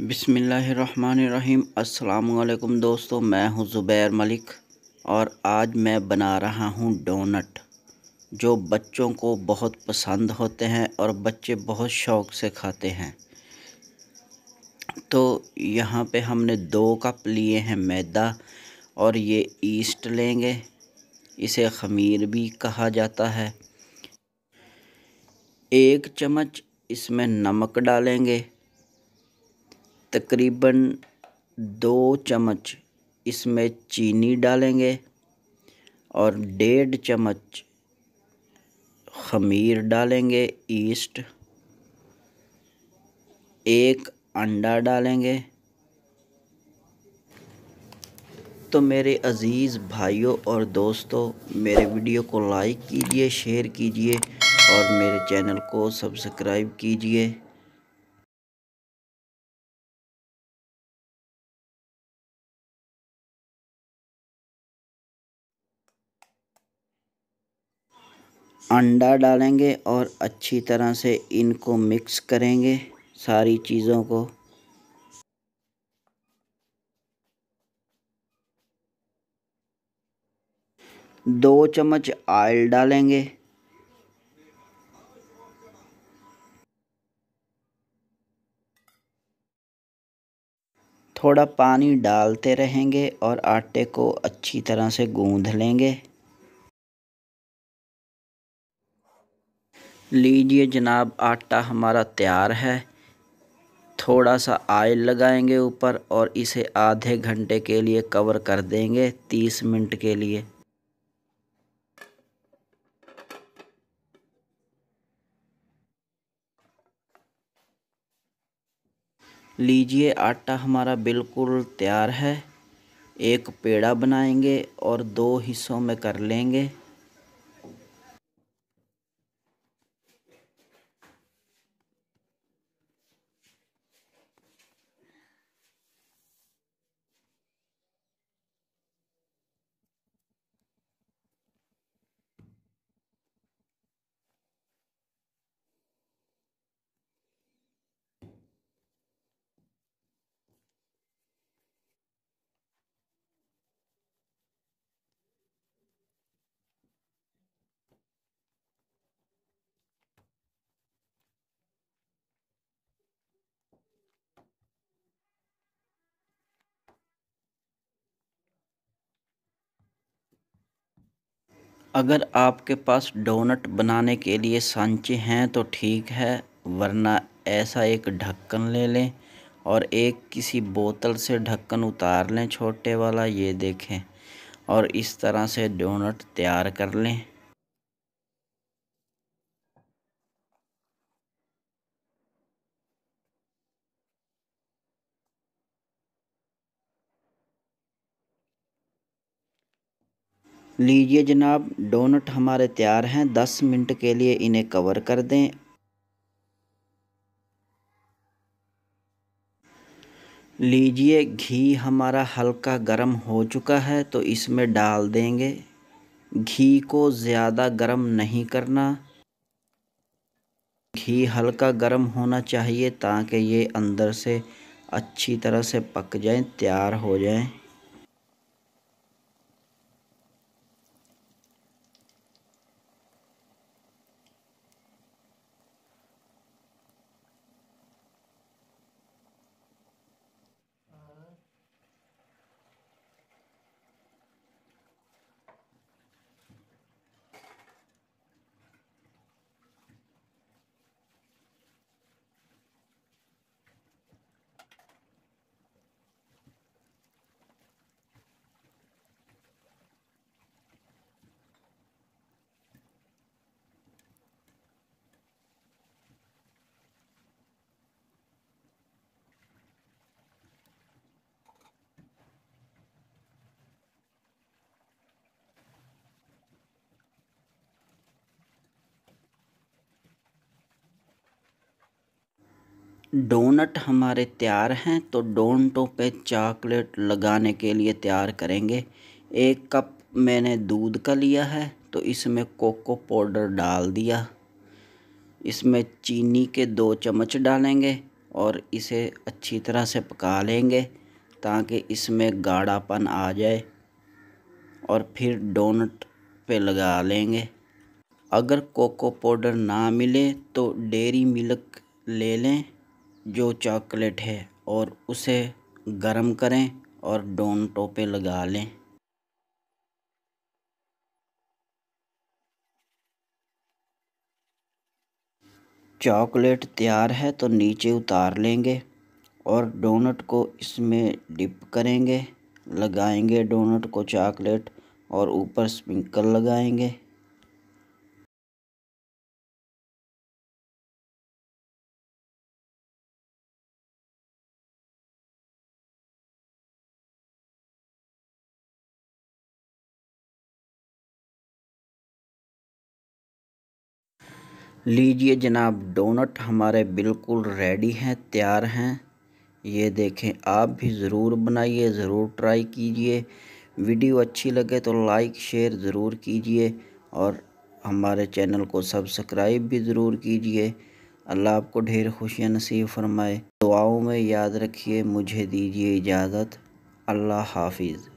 बिसमीम् अल्लाम दोस्तों मैं हूं ज़ुबैर मलिक और आज मैं बना रहा हूं डोनट जो बच्चों को बहुत पसंद होते हैं और बच्चे बहुत शौक़ से खाते हैं तो यहाँ पे हमने दो कप लिए हैं मैदा और ये ईस्ट लेंगे इसे खमीर भी कहा जाता है एक चम्मच इसमें नमक डालेंगे तकरीबन दो चम्मच इसमें चीनी डालेंगे और डेढ़ चम्मच खमीर डालेंगे ईस्ट एक अंडा डालेंगे तो मेरे अज़ीज़ भाइयों और दोस्तों मेरे वीडियो को लाइक कीजिए शेयर कीजिए और मेरे चैनल को सब्सक्राइब कीजिए अंडा डालेंगे और अच्छी तरह से इनको मिक्स करेंगे सारी चीज़ों को दो चम्मच ऑयल डालेंगे थोड़ा पानी डालते रहेंगे और आटे को अच्छी तरह से गूंध लेंगे लीजिए जनाब आटा हमारा तैयार है थोड़ा सा आयल लगाएंगे ऊपर और इसे आधे घंटे के लिए कवर कर देंगे तीस मिनट के लिए लीजिए आटा हमारा बिल्कुल तैयार है एक पेड़ा बनाएंगे और दो हिस्सों में कर लेंगे अगर आपके पास डोनट बनाने के लिए सांचे हैं तो ठीक है वरना ऐसा एक ढक्कन ले लें और एक किसी बोतल से ढक्कन उतार लें छोटे वाला ये देखें और इस तरह से डोनट तैयार कर लें लीजिए जनाब डोनट हमारे तैयार हैं दस मिनट के लिए इन्हें कवर कर दें लीजिए घी हमारा हल्का गर्म हो चुका है तो इसमें डाल देंगे घी को ज़्यादा गर्म नहीं करना घी हल्का गर्म होना चाहिए ताकि ये अंदर से अच्छी तरह से पक जाए तैयार हो जाएं डोनट हमारे तैयार हैं तो डोनटों पे चॉकलेट लगाने के लिए तैयार करेंगे एक कप मैंने दूध का लिया है तो इसमें कोको पाउडर डाल दिया इसमें चीनी के दो चम्मच डालेंगे और इसे अच्छी तरह से पका लेंगे ताकि इसमें गाढ़ापन आ जाए और फिर डोनट पे लगा लेंगे अगर कोको पाउडर ना मिले तो डेरी मिल्क ले लें जो चॉकलेट है और उसे गर्म करें और डोंटों पे लगा लें चॉकलेट तैयार है तो नीचे उतार लेंगे और डोनट को इसमें डिप करेंगे लगाएंगे डोनट को चॉकलेट और ऊपर स्प्रिंकल लगाएंगे लीजिए जनाब डोनट हमारे बिल्कुल रेडी हैं तैयार हैं ये देखें आप भी ज़रूर बनाइए ज़रूर ट्राई कीजिए वीडियो अच्छी लगे तो लाइक शेयर ज़रूर कीजिए और हमारे चैनल को सब्सक्राइब भी ज़रूर कीजिए अल्लाह आपको ढेर खुशियाँ नसीब फरमाए दुआओं में याद रखिए मुझे दीजिए इजाज़त अल्लाह हाफिज़